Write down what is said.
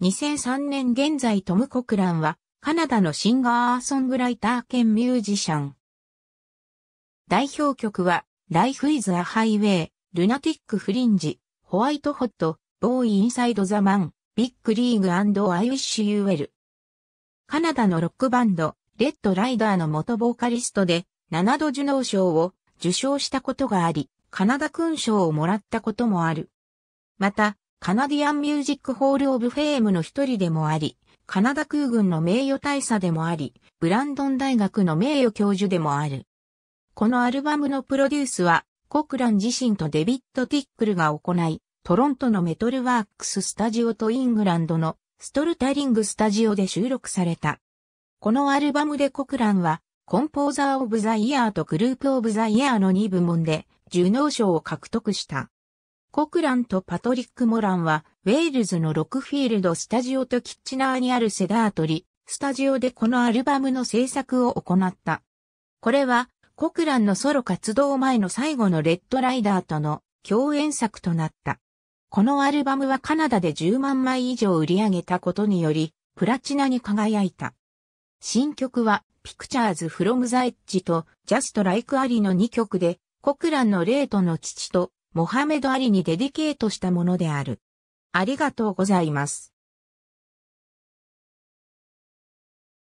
2003年現在トム・コクランは、カナダのシンガーソングライター兼ミュージシャン。代表曲は、Life is a Highway、Lunatic Fringe、ホワイトホット、ボーイ・インサイド・ザ・マン、ビッグ・リーグ &I Wish You Well。カナダのロックバンド、レッド・ライダーの元ボーカリストで、7度受納賞を受賞したことがあり、カナダ勲章をもらったこともある。また、カナディアンミュージックホールオブフェームの一人でもあり、カナダ空軍の名誉大佐でもあり、ブランドン大学の名誉教授でもある。このアルバムのプロデュースは、コクラン自身とデビッド・ティックルが行い、トロントのメトルワークススタジオとイングランドのストルタリングスタジオで収録された。このアルバムでコクランは、コンポーザー・オブ・ザ・イヤーとグループ・オブ・ザ・イヤーの2部門で、受納賞を獲得した。コクランとパトリック・モランは、ウェールズのロックフィールド・スタジオとキッチナーにあるセダートリ、スタジオでこのアルバムの制作を行った。これは、コクランのソロ活動前の最後のレッドライダーとの共演作となった。このアルバムはカナダで10万枚以上売り上げたことにより、プラチナに輝いた。新曲は、ピクチャーズ・フロム・ザ・エッジと、ジャスト・ライク・アリの2曲で、コクランのレートの父と、モハメド・アリにデディケートしたものである。ありがとうございます。